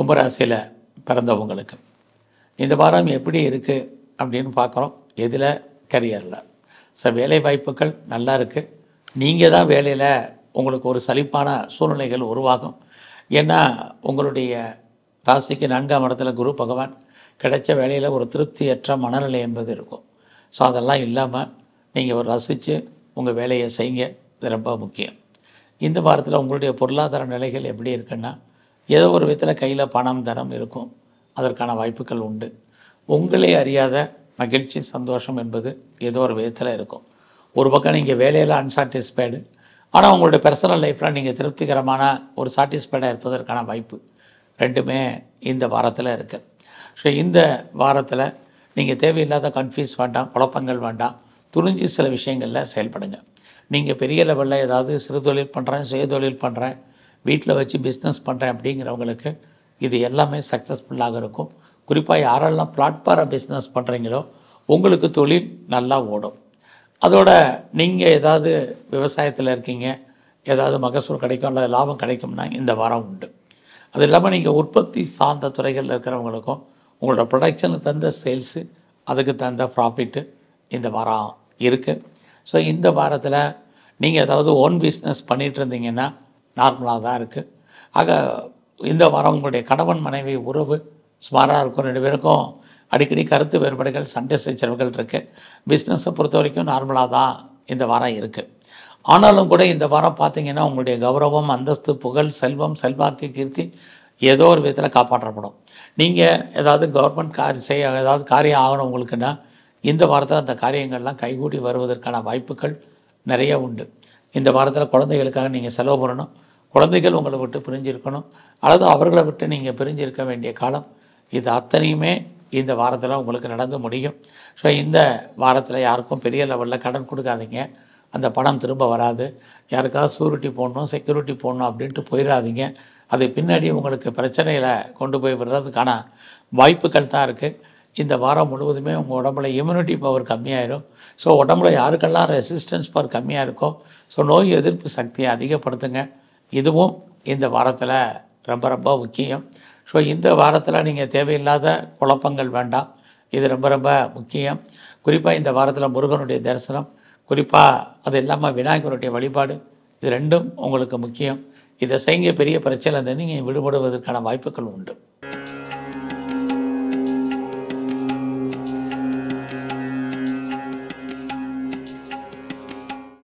கும்பராசியில் பிறந்தவங்களுக்கு இந்த வாரம் எப்படி இருக்குது அப்படின்னு பார்க்குறோம் எதில் கரியரில் ஸோ வேலை வாய்ப்புகள் நல்லா இருக்குது நீங்கள் தான் வேலையில் உங்களுக்கு ஒரு சலிப்பான சூழ்நிலைகள் உருவாகும் ஏன்னா உங்களுடைய ராசிக்கு நான்காம் இடத்துல குரு பகவான் கிடைச்ச வேலையில் ஒரு திருப்தியற்ற மனநிலை என்பது இருக்கும் ஸோ அதெல்லாம் இல்லாமல் நீங்கள் ஒரு ரசித்து உங்கள் வேலையை செய்யுங்க இது ரொம்ப முக்கியம் இந்த வாரத்தில் உங்களுடைய பொருளாதார நிலைகள் எப்படி இருக்குன்னா ஏதோ ஒரு விதத்தில் கையில் பணம் தனம் இருக்கும் அதற்கான வாய்ப்புகள் உண்டு உங்களே அறியாத மகிழ்ச்சி சந்தோஷம் என்பது ஏதோ ஒரு விதத்தில் இருக்கும் ஒரு பக்கம் நீங்கள் வேலையில் அன்சாட்டிஸ்ஃபைடு ஆனால் உங்களுடைய பர்சனல் லைஃப்பில் நீங்கள் திருப்திகரமான ஒரு சாட்டிஸ்ஃபைடாக இருப்பதற்கான வாய்ப்பு ரெண்டுமே இந்த வாரத்தில் இருக்குது ஸோ இந்த வாரத்தில் நீங்கள் தேவையில்லாத கன்ஃபியூஸ் வேண்டாம் குழப்பங்கள் வேண்டாம் துணிஞ்சு சில விஷயங்களில் செயல்படுங்க நீங்கள் பெரிய லெவலில் ஏதாவது சிறு தொழில் பண்ணுறேன் சுய தொழில் பண்ணுறேன் வீட்டில் வச்சு பிஸ்னஸ் பண்ணுறேன் அப்படிங்கிறவங்களுக்கு இது எல்லாமே சக்ஸஸ்ஃபுல்லாக இருக்கும் குறிப்பாக யாரெல்லாம் பிளாட்ஃபார பிஸ்னஸ் பண்ணுறீங்களோ உங்களுக்கு தொழில் நல்லா ஓடும் அதோட நீங்கள் ஏதாவது விவசாயத்தில் இருக்கீங்க ஏதாவது மகசூல் கிடைக்கும் அல்லது லாபம் கிடைக்கும்னா இந்த வாரம் உண்டு அது இல்லாமல் நீங்கள் உற்பத்தி சார்ந்த துறைகளில் இருக்கிறவங்களுக்கும் உங்களோட ப்ரொடக்ஷனுக்கு தந்த சேல்ஸு அதுக்கு தகுந்த ப்ராஃபிட்டு இந்த வாரம் இருக்குது ஸோ இந்த வாரத்தில் நீங்கள் ஏதாவது ஓன் பிஸ்னஸ் பண்ணிகிட்டு இருந்தீங்கன்னா நார்மலாக தான் இருக்குது ஆக இந்த வாரம் உங்களுடைய கணவன் மனைவி உறவு சுமாராக இருக்கும் ரெண்டு பேருக்கும் அடிக்கடி கருத்து வேறுபாடுகள் சண்டை சச்சரவுகள் இருக்குது பிஸ்னஸை பொறுத்த வரைக்கும் நார்மலாக தான் இந்த வாரம் இருக்குது ஆனாலும் கூட இந்த வாரம் பார்த்திங்கன்னா உங்களுடைய கௌரவம் அந்தஸ்து புகழ் செல்வம் செல்வாக்கு கீர்த்தி ஏதோ ஒரு விதத்தில் காப்பாற்றப்படும் நீங்கள் ஏதாவது கவர்மெண்ட் கார் செய்ய ஏதாவது காரியம் ஆகணும் உங்களுக்குன்னா இந்த வாரத்தில் அந்த காரியங்கள்லாம் கைகூடி வருவதற்கான வாய்ப்புகள் நிறைய உண்டு இந்த வாரத்தில் குழந்தைகளுக்காக நீங்கள் செலவு பண்ணணும் குழந்தைகள் உங்களை விட்டு பிரிஞ்சிருக்கணும் அல்லது அவர்களை விட்டு நீங்கள் பிரிஞ்சிருக்க வேண்டிய காலம் இது அத்தனையுமே இந்த வாரத்தில் உங்களுக்கு நடந்து முடியும் ஸோ இந்த வாரத்தில் யாருக்கும் பெரிய லெவலில் கடன் கொடுக்காதீங்க அந்த பணம் திரும்ப வராது யாருக்காவது சூரிட்டி போடணும் செக்யூரிட்டி போடணும் அப்படின்ட்டு போயிடாதீங்க அது பின்னாடி உங்களுக்கு பிரச்சனையில் கொண்டு போய் விடுறதுக்கான வாய்ப்புகள் தான் இருக்குது இந்த வாரம் முழுவதுமே உங்கள் உடம்புல இம்யூனிட்டி பவர் கம்மியாயிடும் ஸோ உடம்புல யாருக்கெல்லாம் ரெசிஸ்டன்ஸ் பவர் கம்மியாக இருக்கோ ஸோ நோய் எதிர்ப்பு சக்தியை அதிகப்படுத்துங்க இதுவும் இந்த வாரத்தில் ரொம்ப ரொம்ப முக்கியம் ஸோ இந்த வாரத்தில் நீங்கள் தேவையில்லாத குழப்பங்கள் வேண்டாம் இது ரொம்ப ரொம்ப முக்கியம் குறிப்பாக இந்த வாரத்தில் முருகனுடைய தரிசனம் குறிப்பாக அது இல்லாமல் விநாயகருடைய வழிபாடு இது ரெண்டும் உங்களுக்கு முக்கியம் இதை செய்ய பெரிய பிரச்சனை நீங்கள் விடுபடுவதற்கான வாய்ப்புகள் உண்டு